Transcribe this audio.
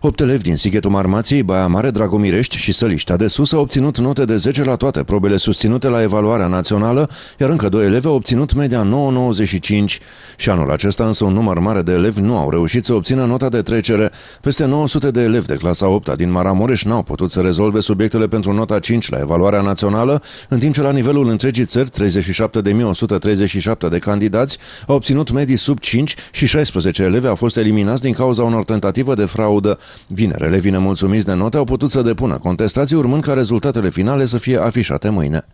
Opt elevi din Sighetul Marmației, Baia Mare, Dragomirești și Săliștea de Sus au obținut note de 10 la toate probele susținute la evaluarea națională, iar încă doi elevi au obținut media 9,95 și anul acesta însă un număr mare de elevi nu au reușit să obțină nota de trecere. Peste 900 de elevi de clasa 8 -a din Maramureș n-au putut să rezolve subiectele pentru nota 5 la evaluarea națională, în timp ce la nivelul întregii țări 37.137 de candidați au obținut medii sub 5 și 16 elevi au fost eliminați din cauza unor tentative de fraudă. Vinerele vine mulțumiți de note au putut să depună contestații urmând ca rezultatele finale să fie afișate mâine.